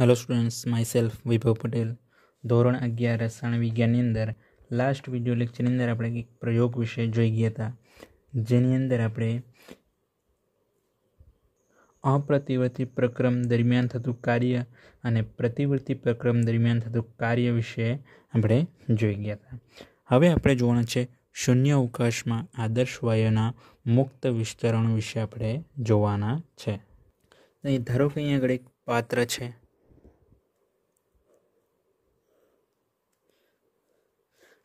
hello students myself Vaibhav Patel ધોરણ અગિયાર રસાયણ વિજ્ઞાનની અંદર લાસ્ટ વિડિયો લેક્ચરની અંદર આપણે એક પ્રયોગ વિશે જોઈ ગયા હતા જેની અંદર આપણે અપ્રતિવર્તી પ્રક્રમ દરમિયાન થતું કાર્ય અને પ્રતિવર્તી પ્રક્રમ દરમિયાન થતું કાર્ય વિશે આપણે જોઈ ગયા હતા હવે આપણે જોવાના છે શૂન્ય અવકાશમાં આદર્શ વાયુના મુક્ત વિસ્તરણ વિશે આપણે જોવાના છે અહીં ધારો કે અહીં આગળ એક પાત્ર છે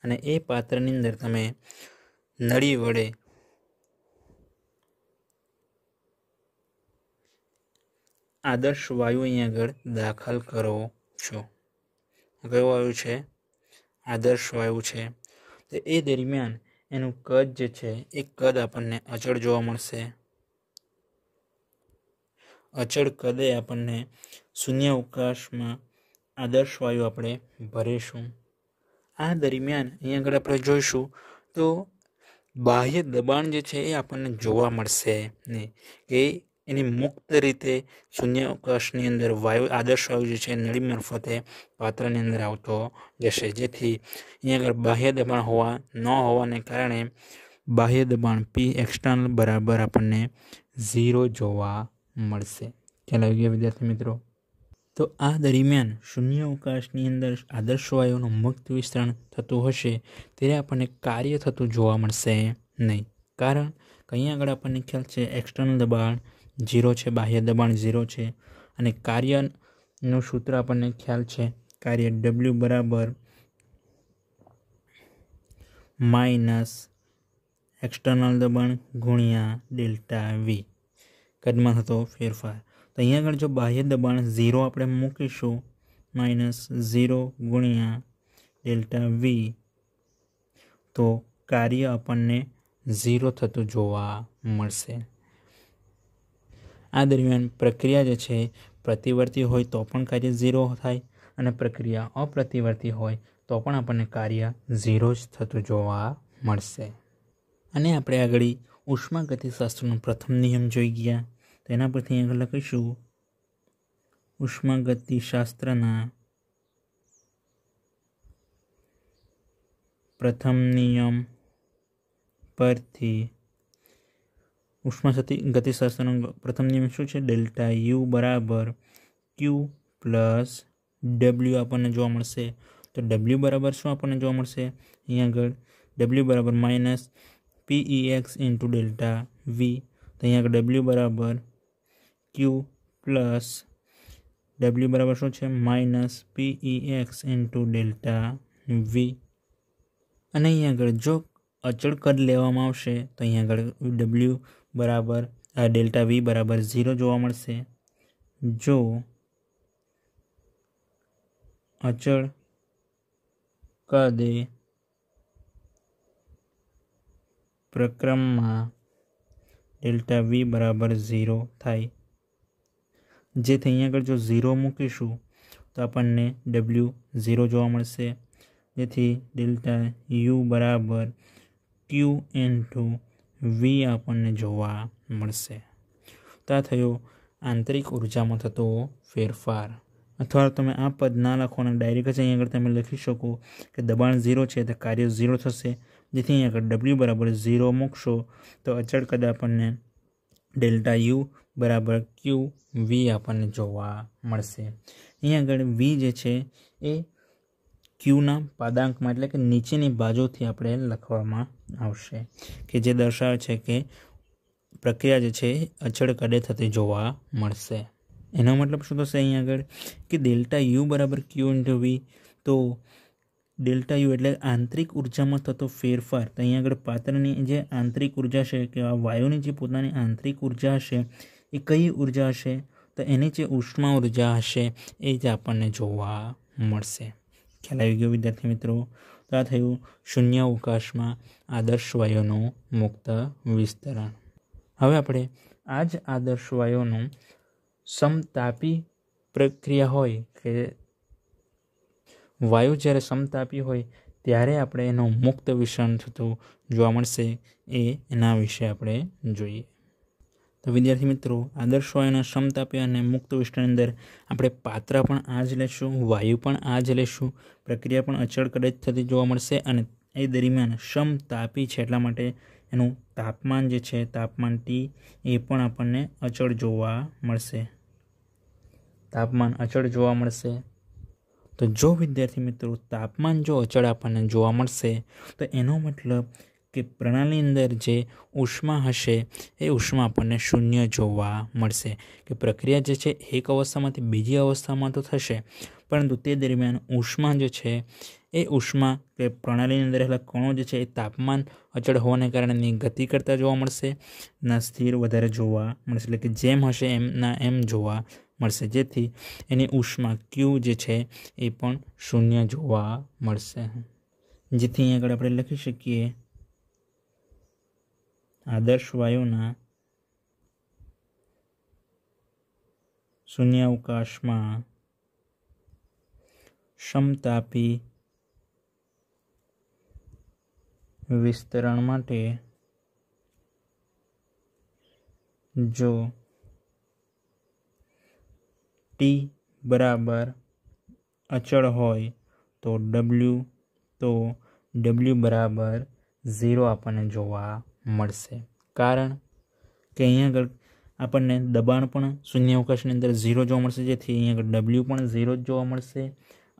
અને એ પાત્રની અંદર તમે નળી વડે આદર્શ વાયુ અહીંયા આગળ દાખલ કરો છો કયો વાયુ છે આદર્શ વાયુ છે તો એ દરમિયાન એનું કદ જે છે એ કદ આપણને અચળ જોવા મળશે અચળ કદે આપણને શૂન્યાવકાશમાં આદર્શ વાયુ આપણે ભરીશું આ દરમિયાન અહીં આગળ આપણે જોઈશું તો બાહ્ય દબાણ જે છે એ આપણને જોવા મળશે નહીં એ એની મુક્ત રીતે શૂન્યાવકાશની અંદર વાયુ આદર્શ વાયુ જે છે નળી મારફતે પાત્રની અંદર આવતો જશે જેથી અહીંયા આગળ બાહ્ય દબાણ હોવા ન હોવાને કારણે બાહ્ય દબાણ પી એક્સટર્નલ બરાબર આપણને ઝીરો જોવા મળશે ખ્યાલ આવી ગયા વિદ્યાર્થી મિત્રો તો આ દરમિયાન શૂન્ય અંદર આદર્શ વાયુનું મુક્ત વિસ્તરણ થતું હશે ત્યારે આપણને કાર્ય થતું જોવા મળશે નહીં કારણ કંઈ આગળ આપણને ખ્યાલ છે એક્સટર્નલ દબાણ ઝીરો છે બાહ્ય દબાણ ઝીરો છે અને કાર્યનું સૂત્ર આપણને ખ્યાલ છે કાર્ય ડબલ્યુ બરાબર માઇનસ એક્સટર્નલ દબાણ ગુણ્યા ડેલ્ટા વી કદમાં થતો ફેરફાર તો અહીંયા આગળ જો બાહ્ય દબાણ ઝીરો આપણે મૂકીશું માઇનસ ઝીરો ગુણ્યા ડેલ્ટા વી તો કાર્ય આપણને ઝીરો થતું જોવા મળશે આ દરમિયાન પ્રક્રિયા જે છે પ્રતિવર્તી હોય તો પણ કાર્ય ઝીરો થાય અને પ્રક્રિયા અપ્રતિવર્તી હોય તો પણ આપણને કાર્ય ઝીરો જ થતું જોવા મળશે અને આપણે આગળ ઉષ્માગતિશાસ્ત્રનો પ્રથમ નિયમ જોઈ ગયા તેના પછી આગળ લઈએ શું ઉષ્મા ગતિ શાસ્ત્રના પ્રથમ નિયમ પરથી ઉષ્મા શતી ગતિ શાસ્ત્રનો પ્રથમ નિયમ શું છે ડેલ્ટા u = q + w આપણને જોવામાં મળશે તો w બરાબર શું આપણને જોવામાં મળશે અહીં આગળ w =- pex * delta v તો અહીં આગળ w = ક્યુ પ્લસ ડબલ્યુ બરાબર શું છે minus P E X into delta V અને અહીં આગળ જો અચળ કદ લેવામાં આવશે તો અહીં આગળ ડબલ્યુ બરાબર ડેલ્ટા વી બરાબર ઝીરો જોવા મળશે જો અચળ કદે પ્રક્રમમાં ડેલ્ટા વી બરાબર ઝીરો થાય જેથી અહીં આગળ જો 0 મૂકીશું તો આપણને w 0 જોવા મળશે જેથી Δu = q * v આપણને જોવા મળશે તો આ થયો આંતરિક ઊર્જામાં થતો ફેરફાર અથવા તમે આ પદ ના લખોને ડાયરેક્ટ જ અહીં આગળ તમે લખી શકો કે દબાણ 0 છે તો કાર્ય 0 થશે જેથી અહીં આગળ w = 0 મૂકશો તો અચળ કદા આપણને Δu બરાબર ક્યુ વી આપણને જોવા મળશે અહીં આગળ વી જે છે એ ક્યુના પાદાંકમાં એટલે કે નીચેની બાજુથી આપણે લખવામાં આવશે કે જે દર્શાવે છે કે પ્રક્રિયા જે છે અચળ કડે થતી જોવા મળશે એનો મતલબ શું થશે અહીં આગળ કે ડેલ્ટા યુ બરાબર ક્યુ ઇન્ટુ વી તો ડેલ્ટા યુ એટલે આંતરિક ઉર્જામાં થતો ફેરફાર તો અહીં આગળ પાત્રની જે આંતરિક ઉર્જા છે કે આ વાયુની જે પોતાની આંતરિક ઉર્જા હશે એ કઈ ઉર્જા હશે તો એની જે ઉષ્મા ઉર્જા હશે એ જ આપણને જોવા મળશે ખ્યાલ આવી ગયો વિદ્યાર્થી મિત્રો તો આ થયું શૂન્ય અવકાશમાં આદર્શ વાયુનું મુક્ત વિસ્તરણ હવે આપણે આ જ આદર્શ વાયુનું સમતાપી પ્રક્રિયા હોય કે વાયુ જ્યારે સમતાપી હોય ત્યારે આપણે એનું મુક્ત વિસરણ થતું જોવા મળશે એ એના વિશે આપણે જોઈએ તો વિદ્યાર્થી મિત્રો આદર્શો એના સમતાપે અને મુક્ત વિષ્ણની અંદર આપણે પાત્ર પણ આ જ લેશું વાયુ પણ આ જ લેશું પ્રક્રિયા પણ અચળ કડે થતી જોવા મળશે અને એ દરમિયાન સમ છે એટલા માટે એનું તાપમાન જે છે તાપમાન ટી એ પણ આપણને અચળ જોવા મળશે તાપમાન અચળ જોવા મળશે તો જો વિદ્યાર્થી મિત્રો તાપમાન જો અચળ આપણને જોવા મળશે તો એનો મતલબ કે પ્રણાલીની અંદર જે ઉષ્મા હશે એ ઉષ્મા આપણને શૂન્ય જોવા મળશે કે પ્રક્રિયા જે છે એક અવસ્થામાંથી બીજી અવસ્થામાં તો થશે પરંતુ તે દરમિયાન ઉષ્મા જે છે એ ઉષ્મા કે પ્રણાલીની અંદર રહેલા કણો જે છે એ તાપમાન અચળ હોવાને કારણે એની ગતિ કરતા જોવા મળશે ના સ્થિર વધારે જોવા મળશે એટલે કે જેમ હશે એમ ના એમ જોવા મળશે જેથી એની ઉષ્મા ક્યુ જે છે એ પણ શૂન્ય જોવા મળશે જેથી અહીં આગળ આપણે લખી શકીએ આદર્શ વાયુના શૂન્યાવકાશમાં ક્ષમતાપી વિસ્તરણ માટે જો ટી બરાબર અચળ હોય તો ડબલ્યુ તો ડબલ્યુ બરાબર ઝીરો આપણને જોવા મળશે કારણ કે અહીંયા આગળ આપણને દબાણ પણ શૂન્યાવકાશની અંદર ઝીરો જોવા મળશે જેથી અહીંયા આગળ ડબલ્યુ પણ ઝીરો જ જોવા મળશે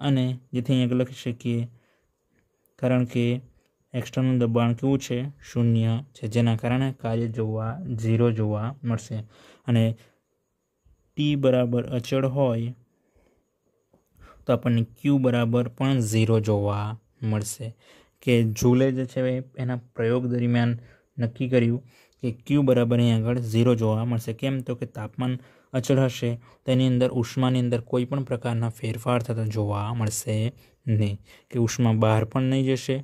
અને જેથી અહીંયા આગળ લખી શકીએ કારણ કે એક્સટર્નલ દબાણ કેવું છે શૂન્ય છે જેના કારણે કાર્ય જોવા ઝીરો જોવા મળશે અને ટી બરાબર અચળ હોય તો આપણને ક્યુ બરાબર પણ ઝીરો જોવા મળશે કે જૂલે જે છે એના પ્રયોગ દરમિયાન નક્કી કર્યું કે ક્યુ બરાબર અહીં આગળ ઝીરો જોવા મળશે કેમ તો કે તાપમાન અચળ હશે તેની અંદર ઉષ્માની અંદર કોઈ પણ પ્રકારના ફેરફાર થતા જોવા મળશે નહીં કે ઉષ્મા બહાર પણ નહીં જશે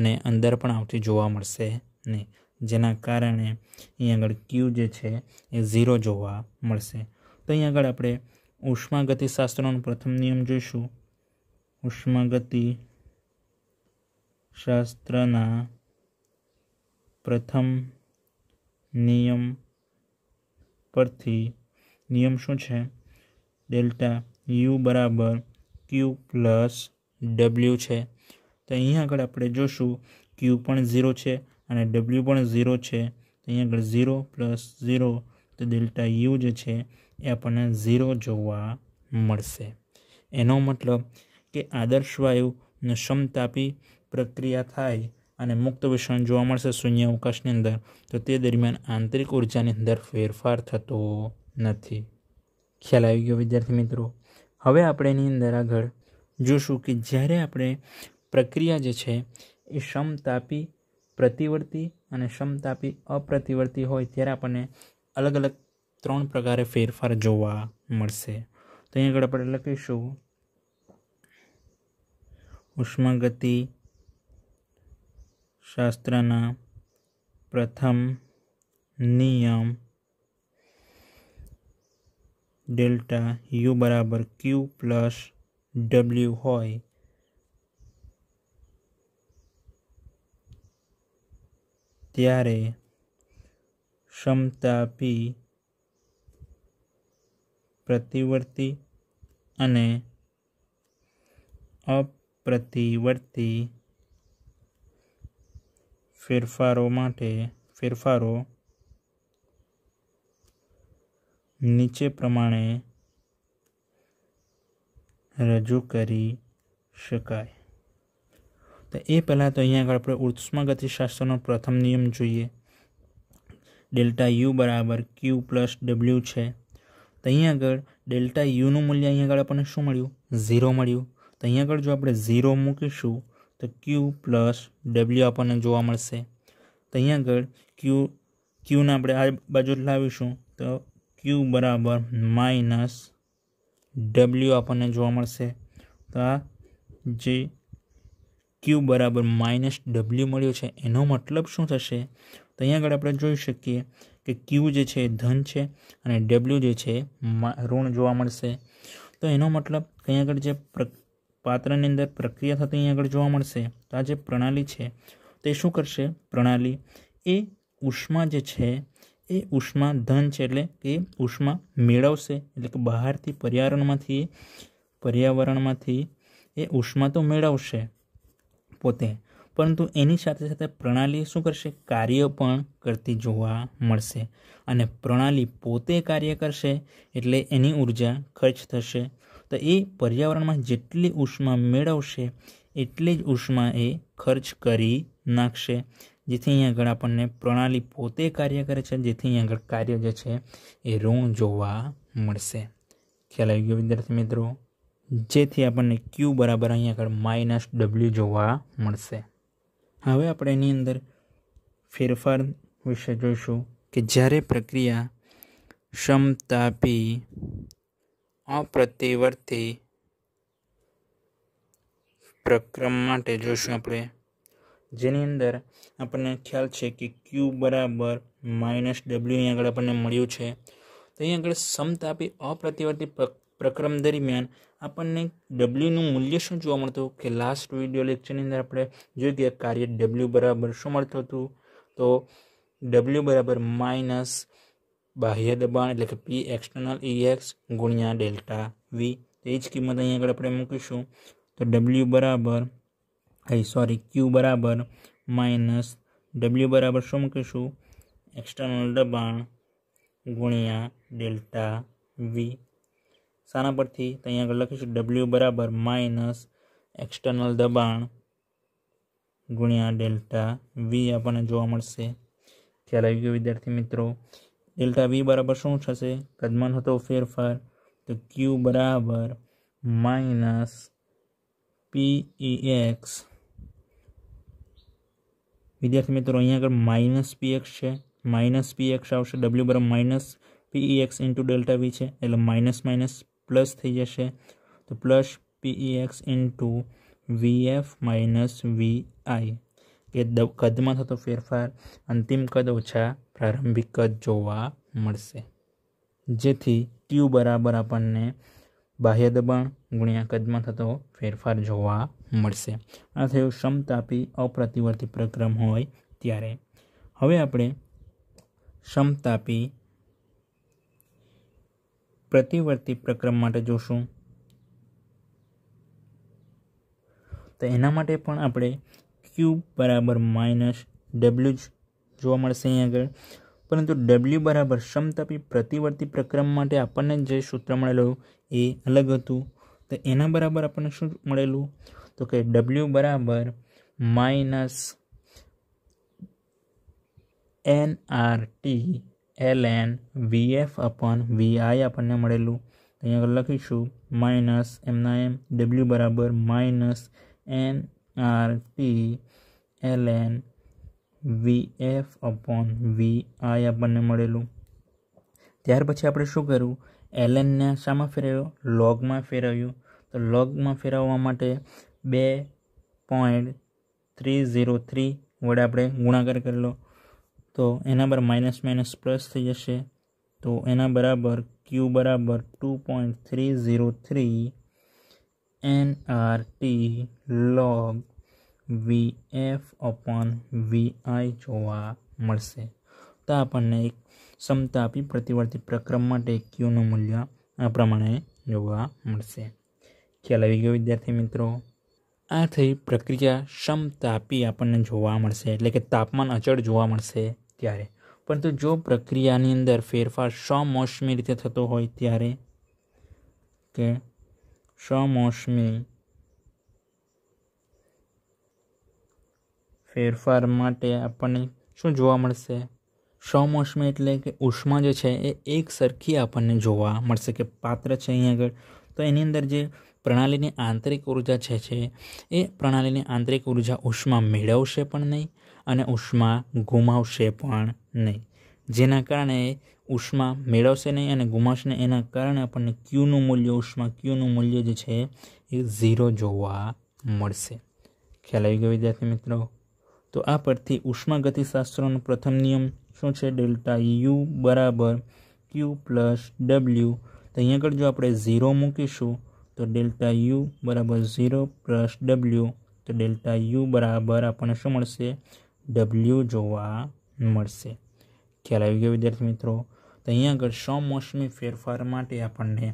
અને અંદર પણ આવતી જોવા મળશે નહીં જેના કારણે અહીં આગળ ક્યુ જે છે એ ઝીરો જોવા મળશે તો અહીં આગળ આપણે ઉષ્માગતિશાસ્ત્રનો પ્રથમ નિયમ જોઈશું ઉષ્માગતિ શાસ્ત્રના પ્રથમ નિયમ પરથી નિયમ શું છે ડેલ્ટા યુ બરાબર ક્યુ પ્લસ ડબલ્યુ છે તો અહીંયા આગળ આપણે જોશું ક્યુ પણ ઝીરો છે અને ડબલ્યુ પણ ઝીરો છે તો અહીંયા આગળ ઝીરો પ્લસ ઝીરો તો ડેલ્ટા યુ જે છે એ આપણને ઝીરો જોવા મળશે એનો મતલબ કે આદર્શ વાયુ સમતાપી પ્રક્રિયા થાય અને મુક્ત વિષણ જોવા મળશે શૂન્ય અવકાશની અંદર તો તે દરમિયાન આંતરિક ઉર્જાની અંદર ફેરફાર થતો નથી ખ્યાલ આવી ગયો વિદ્યાર્થી મિત્રો હવે આપણે એની અંદર આગળ જોશું કે જ્યારે આપણે પ્રક્રિયા જે છે એ સમતાપી પ્રતિવર્તી અને સમતાપી અપ્રતિવર્તી હોય ત્યારે આપણને અલગ અલગ ત્રણ પ્રકારે ફેરફાર જોવા મળશે તો અહીં આગળ આપણે લખીશું ઉષ્મગતિ શાસ્ત્રના પ્રથમ નિયમ ડેલ્ટા યુ બરાબર ક્યુ પ્લસ ડબલ્યુ હોય ત્યારે ક્ષમતા પી પ્રતિવર્તી અને અપ્રતિવર્તી ફેરફારો માટે ફેરફારો નીચે પ્રમાણે રજૂ કરી શકાય તો એ પહેલાં તો અહીંયા આગળ આપણે ઉષ્માગતિશાસ્ત્રનો પ્રથમ નિયમ જોઈએ ડેલ્ટા યુ બરાબર ક્યુ પ્લસ ડબલ્યુ છે તો અહીંયા આગળ ડેલ્ટા યુનું મૂલ્ય અહીંયા આગળ આપણને શું મળ્યું ઝીરો મળ્યું તો અહીંયા આગળ જો આપણે ઝીરો મૂકીશું તો ક્યુ પ્લસ ડબલ્યુ આપણને જોવા મળશે તો અહીંયા આગળ ક્યુ ક્યુને આપણે આ બાજુ લાવીશું તો ક્યુ બરાબર માઇનસ ડબલ્યુ આપણને જોવા મળશે તો આ જે ક્યુ બરાબર માઇનસ ડબલ્યુ મળ્યો છે એનો મતલબ શું થશે તો અહીંયા આગળ આપણે જોઈ શકીએ કે ક્યુ જે છે એ ધન છે અને ડબલ્યુ જે છે ઋણ જોવા મળશે તો એનો મતલબ અહીંયા આગળ જે પાત્રની અંદર પ્રક્રિયા થતી અહીં આગળ જોવા મળશે તો આ જે પ્રણાલી છે તે શું કરશે પ્રણાલી એ ઉષ્મા જે છે એ ઉષ્મા ધન છે એટલે કે ઉષ્મા મેળવશે એટલે કે બહારથી પર્યાવરણમાંથી પર્યાવરણમાંથી એ ઉષ્મા તો મેળવશે પોતે પરંતુ એની સાથે સાથે પ્રણાલી શું કરશે કાર્ય પણ કરતી જોવા મળશે અને પ્રણાલી પોતે કાર્ય કરશે એટલે એની ઉર્જા ખર્ચ થશે તો એ પર્યાવરણમાં જેટલી ઉષ્મા મેળવશે એટલી જ ઉષ્મા એ ખર્ચ કરી નાખશે જેથી અહીં આગળ આપણને પ્રણાલી પોતે કાર્ય કરે છે જેથી અહીં આગળ કાર્ય જે છે એ ઋણ જોવા મળશે ખ્યાલ આવી ગયો વિદ્યાર્થી મિત્રો જેથી આપણને ક્યુ બરાબર અહીં આગળ માઇનસ ડબલ્યુ જોવા મળશે હવે આપણે એની અંદર ફેરફાર વિશે જોઈશું કે જ્યારે પ્રક્રિયા ક્ષમતાપી અપ્રતિવર્તી પ્રક્રમ માટે જોશું આપણે જેની અંદર આપણને ખ્યાલ છે કે ક્યુ બરાબર માઇનસ ડબલ્યુ અહીં આગળ આપણને મળ્યું છે તો અહીં આગળ સમતાપી અપ્રતિવર્તી પ્રક્રમ દરમિયાન આપણને ડબલ્યુનું મૂલ્ય શું જોવા મળતું કે લાસ્ટ વિડીયો લેક્ચરની અંદર આપણે જોઈ કે કાર્ય ડબલ્યુ બરાબર શું મળતું હતું તો ડબલ્યુ બરાબર માઇનસ बाह्य दबाव એટલે કે p एक्सटर्नल ex गुणिया डेल्टा v એ જ કિંમત અહીં આગળ આપણે મૂકીશું તો w બરાબર અઈ સોરી q બરાબર માઈનસ w બરાબર મૂકીશું এক্সટરનલ દબાણ ગુણ્યા ડેલ્ટા v સાનાપરથી તો અહીં આગળ લખીશું w બરાબર માઈનસ এক্সટરનલ દબાણ ગુણ્યા ડેલ્ટા v આપણને જોવા મળશે થા લાગી ગયો વિદ્યાર્થી મિત્રો डेल्टा वी बराबर शू कद मन हो फेरफार तो क्यू बराबर माइनस पीई एक्स e विद्यार्थी मित्रों अँ आग माइनस पी एक्स है माइनस पी एक्स आ डब्ल्यू बराबर minus P E X into delta V है एट माइनस माइनस प्लस थी जैसे तो plus P E X into V F minus V I કે કદમાં થતો ફેરફાર અંતિમ કદ ઓછા પ્રારંભિક કદ જોવા મળશે જેથી ક્યુ બરાબર આપણને બાહ્ય દબાણ ગુણ્યા કદમાં થતો ફેરફાર જોવા મળશે આ થયું સમતાપી અપ્રતિવર્તી પ્રક્રમ હોય ત્યારે હવે આપણે સમતાપી પ્રતિવર્તી પ્રક્રમ માટે જોશું તો એના માટે પણ આપણે ક્યુબ બરાબર માઇનસ ડબલ્યુ જ જોવા મળશે અહીં આગળ પરંતુ ડબલ્યુ બરાબર સમતાપી પ્રતિવર્તી પ્રક્રમ માટે આપણને જે સૂત્ર મળેલું એ અલગ હતું તો એના બરાબર આપણને શું મળેલું તો કે ડબલ્યુ બરાબર minus N R T L N V V F upon V I આપણને મળેલું અહીંયા આગળ લખીશું માઇનસ એમના એમ ડબલ્યુ બરાબર minus N R T L N V F upon V I આપણને મળેલું ત્યાર પછી આપણે શું કર્યું એલ એલએનને શામાં ફેરવ્યો લોગમાં ફેરવ્યું તો લોગમાં ફેરવવા માટે બે પોઈન્ટ થ્રી ઝીરો થ્રી વડે આપણે ગુણાકાર કરેલો તો એના પર માઇનસ માઇનસ પ્લસ થઈ જશે તો એના બરાબર ક્યુ બરાબર two point three zero three N R T log vf upon vi જોવા મળશે તો આપણે એક સમતાપી પ્રતિવર્તી પ્રક્રમમાં tk નું મૂલ્ય આ પ્રમાણે જોવા મળશે કેલેvgili વિદ્યાર્થી મિત્રો આ થઈ પ્રક્રિયા સમતાપી આપણે જોવા મળશે એટલે કે તાપમાન અચળ જોવા મળશે ત્યારે પરંતુ જો પ્રક્રિયાની અંદર ફેરફાર શો મોશ્મી રીતે થતો હોય ત્યારે કે શો મોશ્મી ફેરફાર માટે આપણને શું જોવા મળશે સૌમોસમી એટલે કે ઉષ્મા જે છે એ એક સરખી આપણને જોવા મળશે કે પાત્ર છે અહીં આગળ તો એની અંદર જે પ્રણાલીની આંતરિક ઉર્જા છે છે એ પ્રણાલીની આંતરિક ઉર્જા ઉષ્મા મેળવશે પણ નહીં અને ઉષ્મા ગુમાવશે પણ નહીં જેના કારણે ઉષ્મા મેળવશે નહીં અને ગુમાવશે નહીં એના કારણે આપણને ક્યુનું મૂલ્ય ઉષ્મા ક્યુનું મૂલ્ય જે છે એ ઝીરો જોવા મળશે ખ્યાલ આવી ગયો વિદ્યાર્થી મિત્રો તો આ પરથી ઉષ્માગતિશાસ્ત્રનો પ્રથમ નિયમ શું છે ડેલ્ટા યુ બરાબર ક્યુ પ્લસ ડબલ્યુ તો અહીં આગળ જો આપણે ઝીરો મૂકીશું તો ડેલ્ટા યુ બરાબર ઝીરો પ્લસ ડબલ્યુ તો ડેલ્ટા યુ બરાબર આપણને શું મળશે ડબલ્યુ જોવા મળશે ખ્યાલ આવી ગયો વિદ્યાર્થી મિત્રો તો અહીંયા આગળ સૌમોસમી ફેરફાર માટે આપણને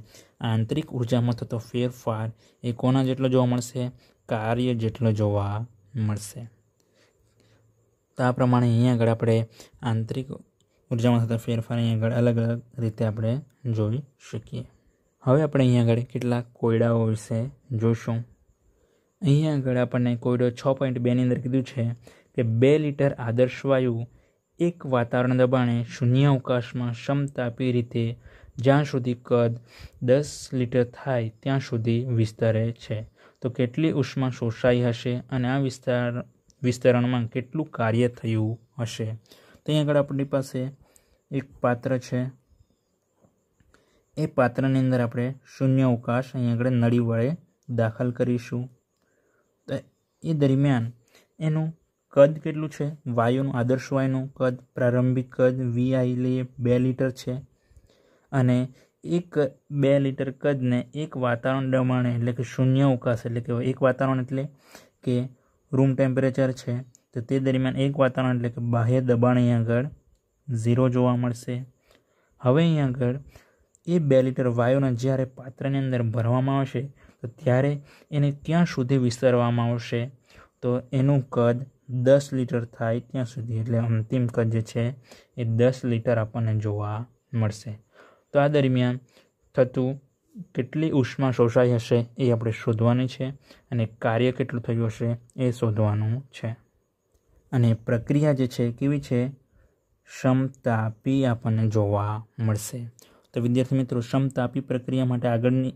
આંતરિક ઉર્જામાં થતો ફેરફાર એ કોના જેટલો જોવા મળશે કાર્ય જેટલો જોવા મળશે તો આ પ્રમાણે અહીંયા આગળ આપણે આંતરિક ઊર્જામાં થતા ફેરફાર અહીંયા આગળ અલગ અલગ રીતે આપણે જોઈ શકીએ હવે આપણે અહીંયા આગળ કેટલાક કોયડાઓ વિશે જોઈશું અહીંયા આગળ આપણને કોયડો છ પોઈન્ટ બેની અંદર કીધું છે કે બે લીટર આદર્શ વાયુ એક વાતાવરણ દબાણે શૂન્ય અવકાશમાં ક્ષમતા ક્ષમતાપી રીતે જ્યાં સુધી કદ દસ લીટર થાય ત્યાં સુધી વિસ્તરે છે તો કેટલી ઉષ્મા શોષાઈ હશે અને આ વિસ્તાર વિસ્તરણમાં કેટલું કાર્ય થયું હશે તો અહીં આગળ આપણી પાસે એક પાત્ર છે એ પાત્રની અંદર આપણે શૂન્ય અવકાશ અહીં આગળ નળી વડે દાખલ કરીશું તો એ દરમિયાન એનું કદ કેટલું છે વાયુનું આદર્શ વાયુનું કદ પ્રારંભિક કદ વીઆઈ લઈએ બે લીટર છે અને એક બે લીટર કદને એક વાતાવરણ દબાણે એટલે કે શૂન્ય અવકાશ એટલે કે એક વાતાવરણ એટલે કે રૂમ ટેમ્પરેચર છે તો તે દરમિયાન એક વાતાવરણ એટલે કે બાહ્ય દબાણ અહીં આગળ ઝીરો જોવા મળશે હવે અહીં આગળ એ બે લીટર વાયુને જ્યારે પાત્રની અંદર ભરવામાં આવશે તો ત્યારે એને ત્યાં સુધી વિસ્તરવામાં આવશે તો એનું કદ દસ લીટર થાય ત્યાં સુધી એટલે અંતિમ કદ જે છે એ દસ લીટર આપણને જોવા મળશે તો આ દરમિયાન થતું કેટલી ઉષ્મા શોષાઈ હશે એ આપણે શોધવાની છે અને કાર્ય કેટલું થયું હશે એ શોધવાનું છે અને પ્રક્રિયા જે છે કેવી છે ક્ષમતાપી આપણને જોવા મળશે તો વિદ્યાર્થી મિત્રો ક્ષમતાપી પ્રક્રિયા માટે આગળની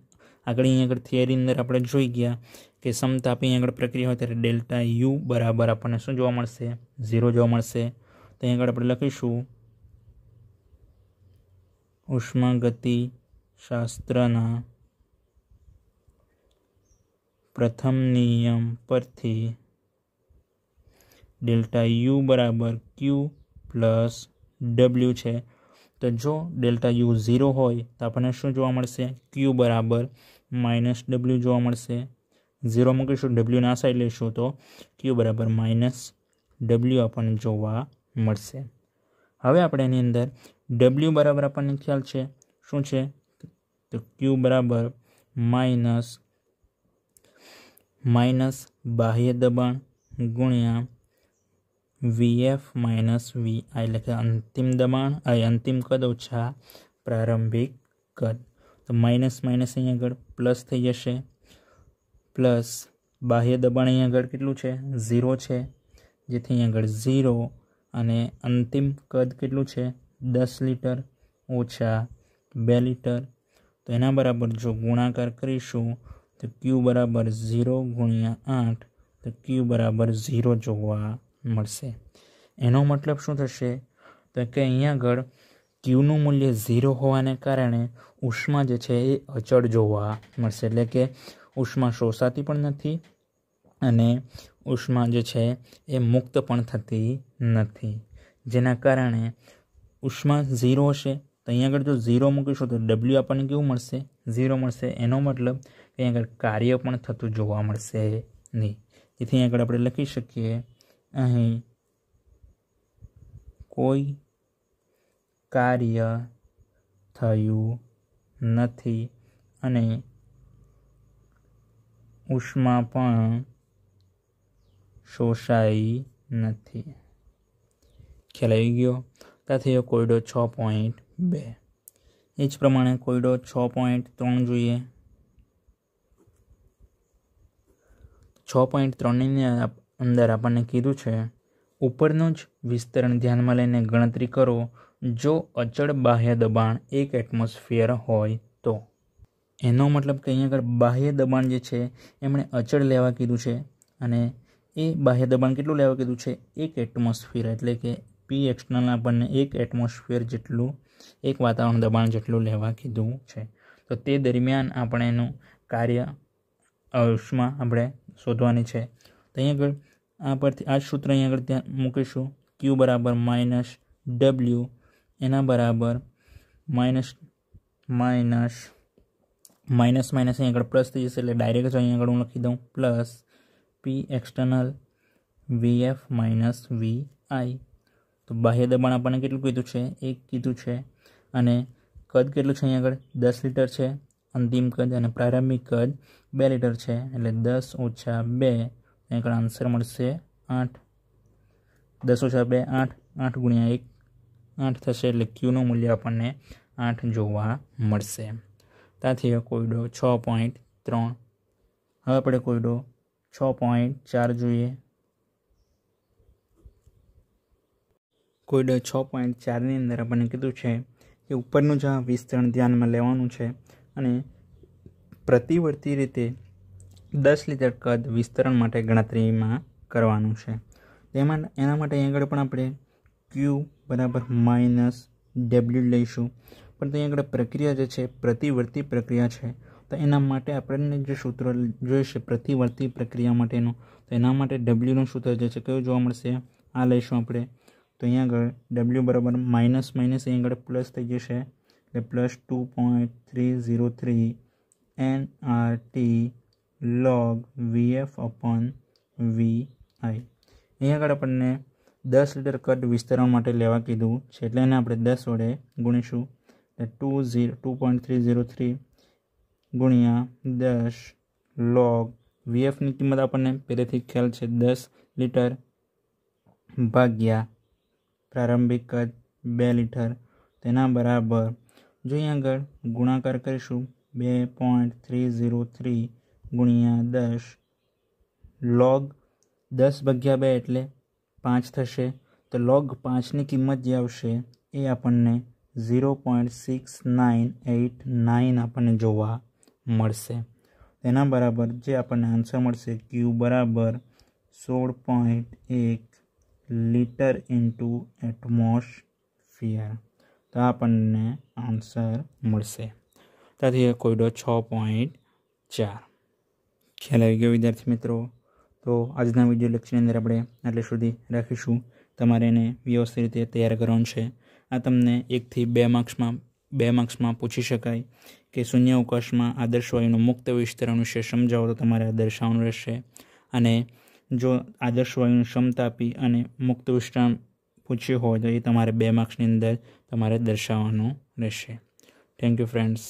આગળ અહીં આગળ થિયરી અંદર આપણે જોઈ ગયા કે ક્ષમતાપી અહીં આગળ પ્રક્રિયા હોય ત્યારે ડેલ્ટા યુ બરાબર આપણને શું જોવા મળશે ઝીરો જોવા મળશે તો અહીં આગળ આપણે લખીશું ઉષ્માગતિ શાસ્ત્રના પ્રથમ નિયમ પરથી ડેલ્ટા યુ બરાબર ક્યુ પ્લસ ડબલ્યુ છે તો જો ડેલ્ટા યુ ઝીરો હોય તો આપણને શું જોવા મળશે ક્યુ બરાબર માઇનસ ડબલ્યુ જોવા મળશે ઝીરો મૂકીશું ડબલ્યુ ના સાઈડ લઈશું તો ક્યુ બરાબર માઇનસ ડબલ્યુ આપણને જોવા મળશે હવે આપણે એની અંદર ડબલ્યુ બરાબર આપણને ખ્યાલ છે શું છે તો ક્યુ બરાબર માઇનસ માઇનસ બાહ્ય દબાણ ગુણ્યા વીએફ માઇનસ વી આ એટલે કે અંતિમ દબાણ આ અંતિમ કદ ઓછા પ્રારંભિક કદ તો માઇનસ માઇનસ અહીં આગળ પ્લસ થઈ જશે પ્લસ બાહ્ય દબાણ અહીં આગળ કેટલું છે ઝીરો છે જેથી અહીં આગળ ઝીરો અને અંતિમ કદ કેટલું છે દસ લીટર ઓછા બે લીટર તો એના બરાબર જો ગુણાકાર કરીશું તો ક્યુ બરાબર ઝીરો ગુણ્યા આઠ તો ક્યુ બરાબર ઝીરો જોવા મળશે એનો મતલબ શું થશે તો કે અહીંયા આગળ ક્યુનું મૂલ્ય ઝીરો હોવાને કારણે ઉષ્મા જે છે એ અચળ જોવા મળશે એટલે કે ઉષ્મા શોષાતી પણ નથી અને ઉષ્મા જે છે એ મુક્ત પણ થતી નથી જેના કારણે ઉષ્મા ઝીરો હશે તો અહીંયા આગળ જો ઝીરો મૂકીશું તો ડબલ્યુ આપણને કેવું મળશે ઝીરો મળશે એનો મતલબ કે અહીંયા આગળ કાર્ય પણ થતું જોવા મળશે નહીં જેથી અહીંયા આગળ આપણે લખી શકીએ અહીં કોઈ કાર્ય થયું નથી અને ઉષ્મા પણ શોષાઈ નથી ખ્યાલ આવી ગયો ત્યાંથી કોયડો છ પોઈન્ટ બે એ જ પ્રમાણે કોયડો છ પોઈન્ટ ત્રણ જોઈએ છ પોઈન્ટ ત્રણની અંદર આપણને કીધું છે ઉપરનું જ વિસ્તરણ ધ્યાનમાં લઈને ગણતરી કરો જો અચળ બાહ્ય દબાણ એક એટમોસ્ફિયર હોય તો એનો મતલબ કે અહીંયા આગળ બાહ્ય દબાણ જે છે એમણે અચળ લેવા કીધું છે અને એ બાહ્ય દબાણ કેટલું લેવા કીધું છે એક એટમોસ્ફિયર એટલે કે પી એક્સટર્નલ આપણને એક એટમોસ્ફિયર જેટલું એક વાતાવરણ દબાણ જેટલું લેવા કીધું છે તો તે દરમિયાન આપણે એનું કાર્ય અંશમાં આપણે શોધવાની છે તો અહીં આગળ આ પરથી આ સૂત્ર અહીં આગળ ત્યાં મૂકીશું ક્યુ બરાબર માઇનસ ડબલ્યુ એના બરાબર માઇનસ માઇનસ માઇનસ માઇનસ અહીં આગળ પ્લસ થઈ જશે એટલે ડાયરેક્ટ જ અહીં આગળ હું લખી દઉં plus P external V F minus V I તો બાહ્ય દબાણ આપણને કેટલું કીધું છે એક કીધું છે અને કદ કેટલું છે અહીં આગળ દસ લીટર છે અંતિમ કદ અને પ્રારંભિક કદ બે લીટર છે એટલે દસ ઓછા બે આગળ આન્સર મળશે આઠ દસ ઓછા બે આઠ આઠ ગુણ્યા એક આઠ થશે એટલે ક્યુનું મૂલ્ય આપણને આઠ જોવા મળશે ત્યાંથી કોયડો છ પોઈન્ટ ત્રણ હવે આપણે કોયડો છ પોઈન્ટ ચાર જોઈએ કોઈડ છ પોઈન્ટ ચારની અંદર આપણને કીધું છે કે ઉપરનું જ આ વિસ્તરણ ધ્યાનમાં લેવાનું છે અને પ્રતિવર્તી રીતે દસ લીટર કદ વિસ્તરણ માટે ગણતરીમાં કરવાનું છે તેમાં એના માટે અહીં આગળ પણ આપણે ક્યુ બરાબર માઇનસ ડબલ્યુ લઈશું પણ ત્યાં આગળ પ્રક્રિયા જે છે પ્રતિવર્તી પ્રક્રિયા છે તો એના માટે આપણને જે સૂત્ર જોઈશે પ્રતિવર્તી પ્રક્રિયા માટેનું તો એના માટે ડબલ્યુનું સૂત્ર જે છે કયું જોવા મળશે આ લઈશું આપણે તો અહીંયા આગળ ડબલ્યુ બરાબર માઇનસ માઇનસ અહીં આગળ પ્લસ થઈ જશે એટલે plus two point three zero three N R T log V F upon V I અહીં આગળ આપણને દસ લીટર કદ વિસ્તરણ માટે લેવા કીધું છે એટલે એને આપણે દસ વડે ગુણીશું એટલે two zero two point three zero three ગુણ્યા દસ લોગ વીએફની કિંમત આપણને પહેલેથી ખ્યાલ છે દસ લીટર ભાગ્યા પ્રારંભિક કદ બે લીટર તેના બરાબર જો અહીં આગળ ગુણાકાર કરીશું બે પોઈન્ટ થ્રી ઝીરો થ્રી ગુણ્યા દસ લોગ દસ ભગ્યા બે એટલે પાંચ થશે તો લોગ પાંચની કિંમત જે આવશે એ આપણને zero point six nine eight nine આપણને જોવા મળશે તેના બરાબર જે આપણને આન્સર મળશે ક્યુ બરાબર સોળ પોઈન્ટ એક લિટર ઇન્ટુ એટમોસ્ફિયર તો આપણને આન્સર મળશે ત્યાંથી કોઈડો છ પોઈન્ટ ચાર ખ્યાલ આવી ગયો વિદ્યાર્થી મિત્રો તો આજના વિડીયો લેક્ચરની અંદર આપણે એટલે સુધી રાખીશું તમારે એને વ્યવસ્થિત રીતે તૈયાર કરવાનું છે આ તમને એકથી બે માર્ક્સમાં બે માર્ક્સમાં પૂછી શકાય કે શૂન્ય શૂન્યાવકાશમાં આદર્શવાયુનું મુક્ત વિસ્તરણ વિશે સમજાવો તો તમારે આ દર્શાવવાનું રહેશે અને જો આદર્શ વાયુની ક્ષમતા આપી અને મુક્ત વિશ્રામ પૂછ્યું હોય તો એ તમારે બે માર્ક્સની અંદર તમારે દર્શાવવાનું રહેશે થેન્ક યુ ફ્રેન્ડ્સ